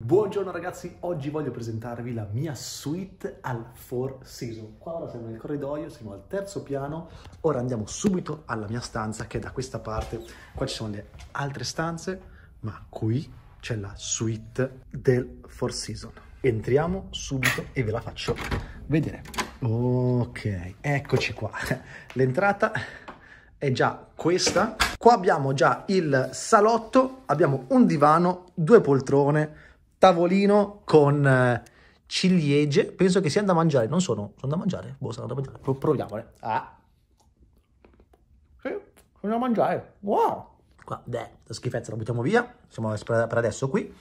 Buongiorno ragazzi, oggi voglio presentarvi la mia suite al Four Seasons. Qua ora siamo nel corridoio, siamo al terzo piano, ora andiamo subito alla mia stanza che è da questa parte. Qua ci sono le altre stanze, ma qui c'è la suite del Four Seasons. Entriamo subito e ve la faccio vedere. Ok, eccoci qua. L'entrata è già questa. Qua abbiamo già il salotto, abbiamo un divano, due poltrone, tavolino con eh, ciliegie, penso che siano da mangiare, non sono, sono da mangiare, boh, sono da mangiare, proviamole. Ah. Sì, sono da mangiare, wow. Qua, beh, la schifezza la buttiamo via, siamo per adesso qui.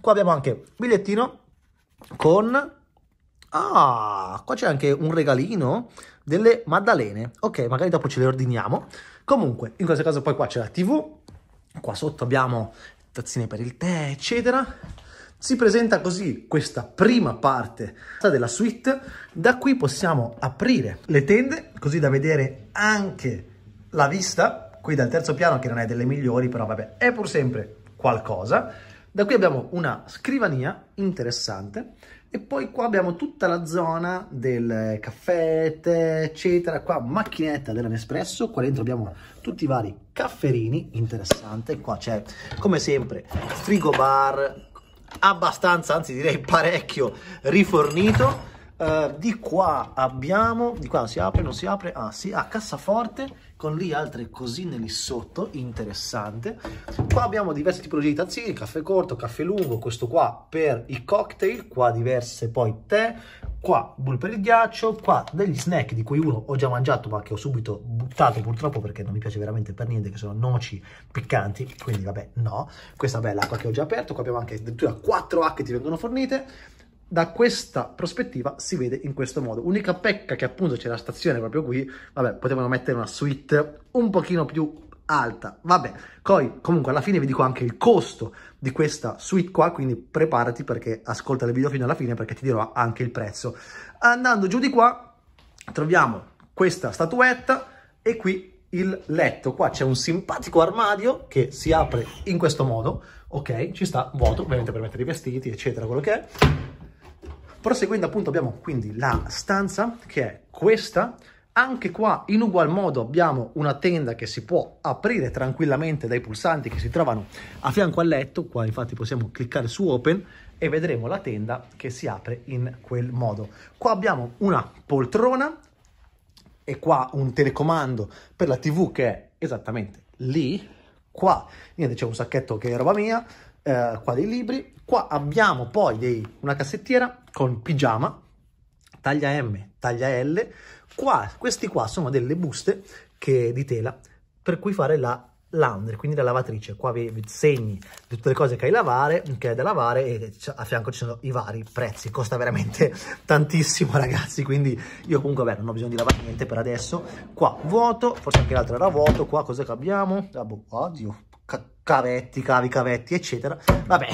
Qua abbiamo anche bigliettino con... Ah, qua c'è anche un regalino delle maddalene. Ok, magari dopo ce le ordiniamo. Comunque, in questo caso poi qua c'è la TV, qua sotto abbiamo tazzine per il tè, eccetera si presenta così questa prima parte della suite, da qui possiamo aprire le tende così da vedere anche la vista, qui dal terzo piano che non è delle migliori, però vabbè è pur sempre qualcosa. Da qui abbiamo una scrivania interessante e poi qua abbiamo tutta la zona del caffè, tè, eccetera, qua macchinetta della Nespresso, qua dentro abbiamo tutti i vari cafferini, interessante, qua c'è come sempre frigo bar, abbastanza, anzi direi parecchio rifornito eh, di qua abbiamo, di qua si apre, non si apre, ah sì, a ah, cassaforte con lì altre cosine lì sotto, interessante. Qua abbiamo diverse tipologie di tazzini, caffè corto, caffè lungo, questo qua per i cocktail, qua diverse poi tè, qua bull per il ghiaccio, qua degli snack di cui uno ho già mangiato ma che ho subito buttato purtroppo perché non mi piace veramente per niente, che sono noci piccanti, quindi vabbè no. Questa bella acqua che ho già aperto, qua abbiamo anche addirittura 4 H che ti vengono fornite da questa prospettiva si vede in questo modo. Unica pecca che appunto c'è la stazione proprio qui, vabbè, potevano mettere una suite un pochino più alta. Vabbè, poi comunque alla fine vi dico anche il costo di questa suite qua, quindi preparati perché ascolta il video fino alla fine perché ti dirò anche il prezzo. Andando giù di qua troviamo questa statuetta e qui il letto. Qua c'è un simpatico armadio che si apre in questo modo, ok? Ci sta vuoto, ovviamente per mettere i vestiti, eccetera, quello che è Proseguendo appunto abbiamo quindi la stanza che è questa, anche qua in ugual modo abbiamo una tenda che si può aprire tranquillamente dai pulsanti che si trovano a fianco al letto, qua infatti possiamo cliccare su open e vedremo la tenda che si apre in quel modo. Qua abbiamo una poltrona e qua un telecomando per la tv che è esattamente lì, qua niente c'è un sacchetto che è roba mia, eh, qua dei libri, qua abbiamo poi dei, una cassettiera con pigiama, taglia M, taglia L, qua, questi qua sono delle buste che, di tela per cui fare la laundry, quindi la lavatrice, qua vi segni tutte le cose che hai lavare, che hai da lavare e a fianco ci sono i vari prezzi, costa veramente tantissimo ragazzi, quindi io comunque vabbè, non ho bisogno di lavare niente per adesso, qua vuoto, forse anche l'altro era vuoto, qua cosa che abbiamo? Ah, boh, oddio, cavetti, cavi, cavetti, eccetera. Vabbè,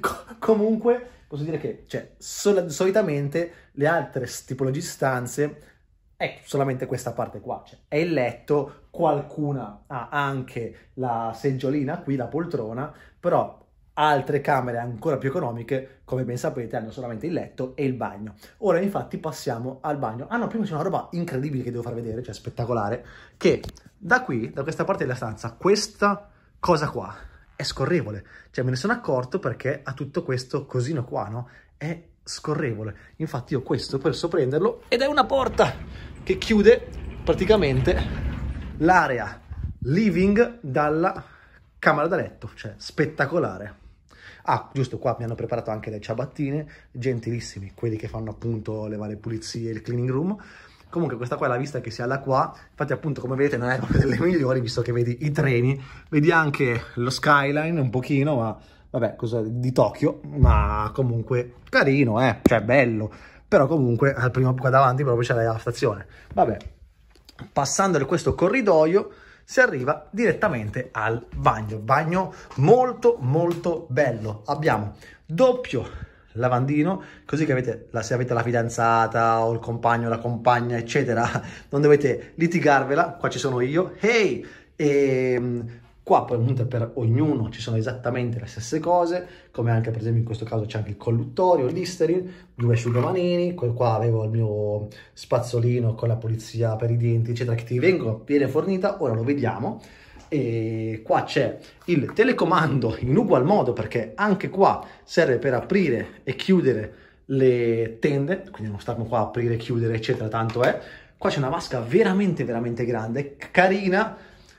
comunque posso dire che cioè, sol solitamente le altre tipologie di stanze è solamente questa parte qua, cioè è il letto, qualcuna ha anche la seggiolina qui, la poltrona, però altre camere ancora più economiche, come ben sapete, hanno solamente il letto e il bagno. Ora infatti passiamo al bagno. Ah no, prima c'è una roba incredibile che devo far vedere, cioè spettacolare, che da qui, da questa parte della stanza, questa cosa qua è scorrevole. Cioè me ne sono accorto perché ha tutto questo cosino qua, no? È scorrevole. Infatti io questo per prenderlo ed è una porta che chiude praticamente l'area living dalla camera da letto, cioè spettacolare. Ah, giusto, qua mi hanno preparato anche le ciabattine, gentilissimi, quelli che fanno appunto le varie pulizie, il cleaning room. Comunque questa qua è la vista che si ha da qua, infatti appunto come vedete non è proprio delle migliori visto che vedi i treni, vedi anche lo skyline un pochino, ma vabbè, cosa di Tokyo, ma comunque carino, eh, cioè bello. Però comunque al primo qua davanti proprio c'è la stazione. Vabbè, passando da questo corridoio si arriva direttamente al bagno, bagno molto molto bello. Abbiamo doppio lavandino, così che avete, se avete la fidanzata o il compagno, la compagna, eccetera, non dovete litigarvela, qua ci sono io, hey! E ehm, qua appunto per ognuno ci sono esattamente le stesse cose, come anche per esempio in questo caso c'è anche il colluttorio, l'Isterin, due asciugamanini, qua avevo il mio spazzolino con la pulizia per i denti, eccetera, che ti vengo, viene fornita, ora lo vediamo e qua c'è il telecomando in ugual modo perché anche qua serve per aprire e chiudere le tende quindi non stiamo qua a aprire e chiudere eccetera tanto è qua c'è una vasca veramente veramente grande carina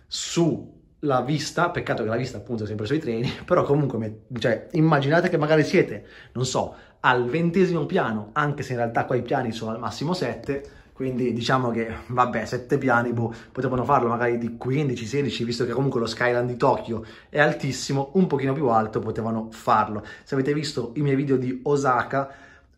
sulla vista peccato che la vista appunto è sempre sui treni però comunque cioè, immaginate che magari siete non so al ventesimo piano anche se in realtà qua i piani sono al massimo 7 quindi diciamo che vabbè sette piani boh, potevano farlo magari di 15 16 visto che comunque lo skyline di Tokyo è altissimo un pochino più alto potevano farlo se avete visto i miei video di Osaka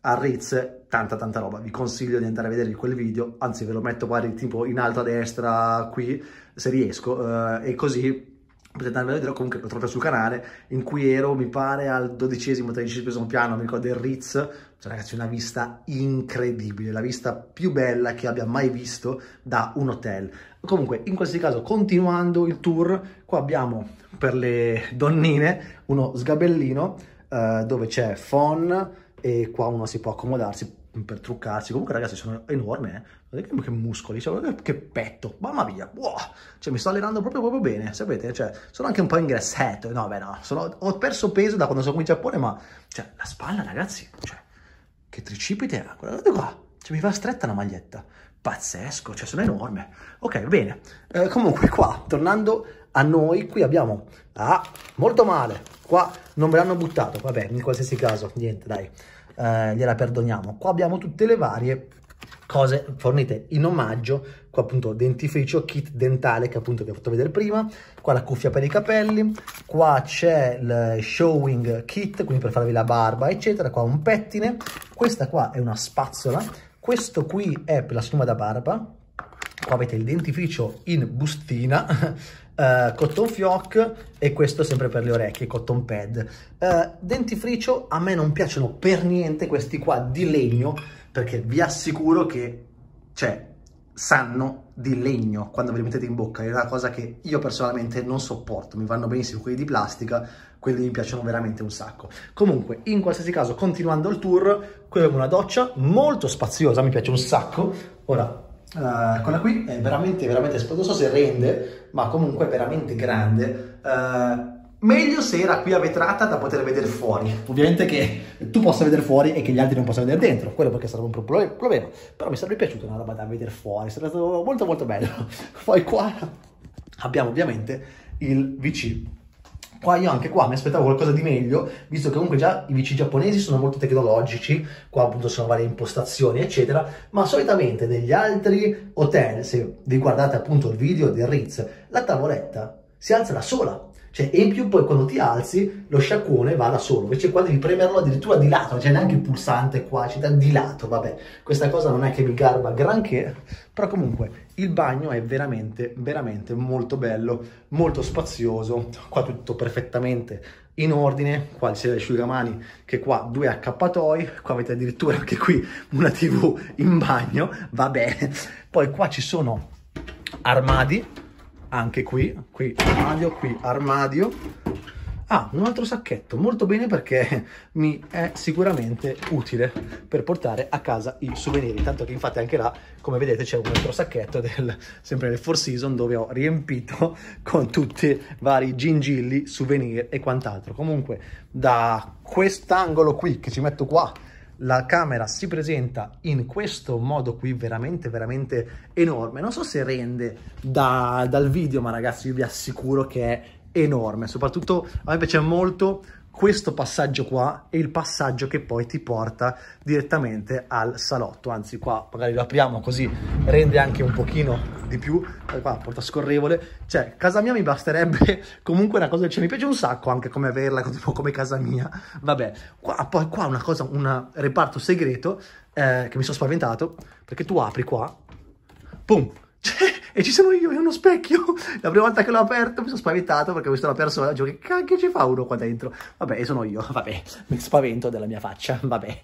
a Ritz tanta tanta roba vi consiglio di andare a vedere quel video anzi ve lo metto qua tipo in alto a destra qui se riesco eh, e così potete andare a vedere, comunque lo trovate sul canale, in cui ero, mi pare, al dodicesimo, tredicesimo piano, mi ricordo il Ritz, cioè ragazzi una vista incredibile, la vista più bella che abbia mai visto da un hotel. Comunque, in qualsiasi caso, continuando il tour, qua abbiamo per le donnine uno sgabellino eh, dove c'è phon e qua uno si può accomodarsi per truccarsi. Comunque, ragazzi, sono enorme. Eh? Guardate che, muscoli, cioè, guardate che petto, mamma mia, wow! Cioè, mi sto allenando proprio, proprio bene, sapete? Cioè, sono anche un po' ingrassato. No, beh, no, sono, ho perso peso da quando sono qui in Giappone, ma, cioè, la spalla, ragazzi, cioè, che tricipite, guardate qua, cioè, mi va stretta la maglietta. Pazzesco, cioè, sono enorme. Ok, bene. Eh, comunque, qua, tornando a noi, qui abbiamo... Ah, molto male, qua non me l'hanno buttato, vabbè, in qualsiasi caso, niente, dai. Eh, gliela perdoniamo. Qua abbiamo tutte le varie cose fornite in omaggio, qua appunto dentifricio, kit dentale che appunto vi ho fatto vedere prima, qua la cuffia per i capelli, qua c'è il showing kit, quindi per farvi la barba eccetera, qua un pettine, questa qua è una spazzola, questo qui è per la schiuma da barba, qua avete il dentifricio in bustina Uh, cotton fioc e questo sempre per le orecchie, cotton pad. Uh, dentifricio, a me non piacciono per niente questi qua di legno, perché vi assicuro che, cioè, sanno di legno quando ve li mettete in bocca. È una cosa che io personalmente non sopporto, mi vanno benissimo quelli di plastica, quelli mi piacciono veramente un sacco. Comunque, in qualsiasi caso, continuando il tour, qui abbiamo una doccia molto spaziosa, mi piace un sacco. Ora, eccola eh, qui, è veramente, veramente non so se rende, ma comunque veramente grande. Uh, meglio se era qui a vetrata da poter vedere fuori. Ovviamente che tu possa vedere fuori e che gli altri non possano vedere dentro, quello perché sarebbe un problema. Però mi sarebbe piaciuta una roba da vedere fuori, sarebbe stato molto molto bello. Poi qua abbiamo ovviamente il VC Qua io anche qua mi aspettavo qualcosa di meglio, visto che comunque già i VC giapponesi sono molto tecnologici, qua appunto sono varie impostazioni eccetera, ma solitamente negli altri hotel, se vi guardate appunto il video del Ritz, la tavoletta si alza da sola, cioè, e in più poi quando ti alzi lo sciacquone va da solo, invece qua devi premerlo addirittura di lato, non c'è cioè, neanche il pulsante qua, c'è da di lato, vabbè, questa cosa non è che mi garba granché, però comunque il bagno è veramente, veramente molto bello, molto spazioso, qua tutto perfettamente in ordine, qua sia asciugamani che qua due accappatoi, qua avete addirittura anche qui una tv in bagno, vabbè, poi qua ci sono armadi, anche qui, qui armadio, qui armadio. Ah, un altro sacchetto, molto bene perché mi è sicuramente utile per portare a casa i souvenir, tanto che infatti anche là, come vedete, c'è un altro sacchetto del, sempre del Four Season dove ho riempito con tutti i vari gingilli, souvenir e quant'altro. Comunque, da quest'angolo qui che ci metto qua la camera si presenta in questo modo qui veramente veramente enorme non so se rende da, dal video ma ragazzi vi assicuro che è enorme soprattutto a me piace molto questo passaggio qua è il passaggio che poi ti porta direttamente al salotto anzi qua magari lo apriamo così rende anche un pochino di più eh, qua porta scorrevole cioè casa mia mi basterebbe comunque una cosa che cioè, mi piace un sacco anche come averla tipo come casa mia vabbè qua, poi qua una cosa un reparto segreto eh, che mi sono spaventato perché tu apri qua pum cioè e ci sono io, in uno specchio. La prima volta che l'ho aperto mi sono spaventato perché ho visto una persona, dico che cacchio ci fa uno qua dentro? Vabbè, sono io, vabbè, mi spavento della mia faccia, vabbè,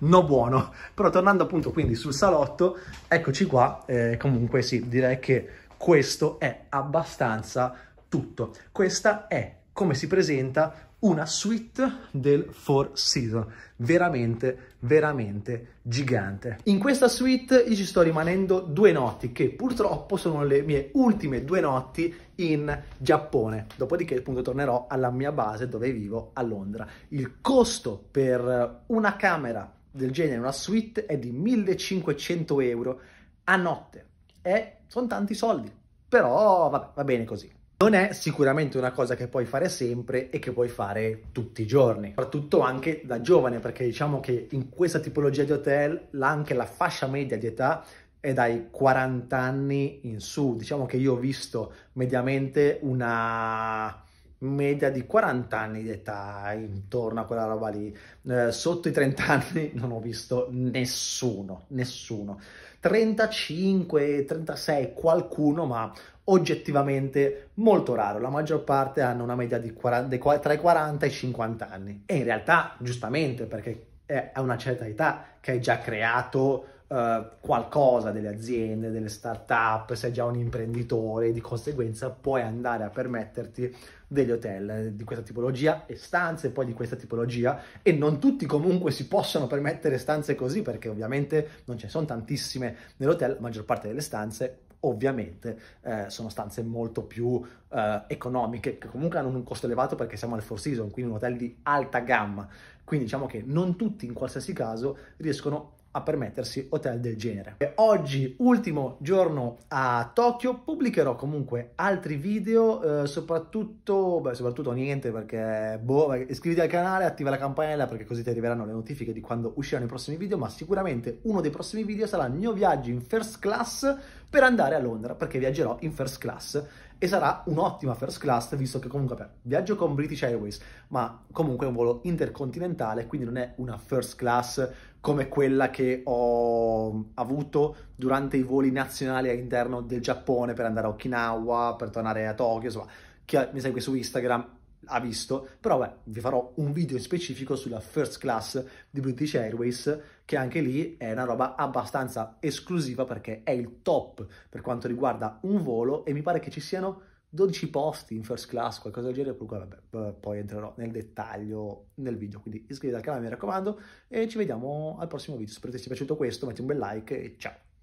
no buono. Però tornando appunto quindi sul salotto, eccoci qua, eh, comunque sì, direi che questo è abbastanza tutto. Questa è come si presenta una suite del Four Seasons, veramente, veramente gigante. In questa suite io ci sto rimanendo due notti, che purtroppo sono le mie ultime due notti in Giappone. Dopodiché appunto tornerò alla mia base dove vivo a Londra. Il costo per una camera del genere, una suite, è di 1500 euro a notte. E eh, sono tanti soldi, però va bene così. Non è sicuramente una cosa che puoi fare sempre e che puoi fare tutti i giorni, soprattutto anche da giovane, perché diciamo che in questa tipologia di hotel anche la fascia media di età è dai 40 anni in su. Diciamo che io ho visto mediamente una media di 40 anni di età intorno a quella roba lì. Eh, sotto i 30 anni non ho visto nessuno, nessuno. 35, 36, qualcuno, ma oggettivamente molto raro, la maggior parte hanno una media di 40, tra i 40 e i 50 anni e in realtà giustamente perché è a una certa età che hai già creato eh, qualcosa delle aziende, delle start-up, sei già un imprenditore, di conseguenza puoi andare a permetterti degli hotel eh, di questa tipologia e stanze poi di questa tipologia e non tutti comunque si possono permettere stanze così perché ovviamente non ce ne sono tantissime nell'hotel, la maggior parte delle stanze ovviamente eh, sono stanze molto più eh, economiche, che comunque hanno un costo elevato perché siamo al Four Season, quindi un hotel di alta gamma. Quindi diciamo che non tutti in qualsiasi caso riescono a permettersi hotel del genere. E oggi, ultimo giorno a Tokyo, pubblicherò comunque altri video, eh, soprattutto, beh, soprattutto niente perché, boh, iscriviti al canale, attiva la campanella perché così ti arriveranno le notifiche di quando usciranno i prossimi video, ma sicuramente uno dei prossimi video sarà il mio viaggio in first class per andare a Londra, perché viaggerò in first class e sarà un'ottima first class, visto che comunque beh, viaggio con British Airways, ma comunque è un volo intercontinentale, quindi non è una first class come quella che ho avuto durante i voli nazionali all'interno del Giappone per andare a Okinawa, per tornare a Tokyo, insomma, chi mi segue su Instagram ha visto, però beh, vi farò un video in specifico sulla first class di British Airways, che anche lì è una roba abbastanza esclusiva perché è il top per quanto riguarda un volo e mi pare che ci siano 12 posti in first class, qualcosa del genere, Vabbè, poi entrerò nel dettaglio nel video, quindi iscrivetevi al canale mi raccomando e ci vediamo al prossimo video, spero che ti sia piaciuto questo, metti un bel like e ciao!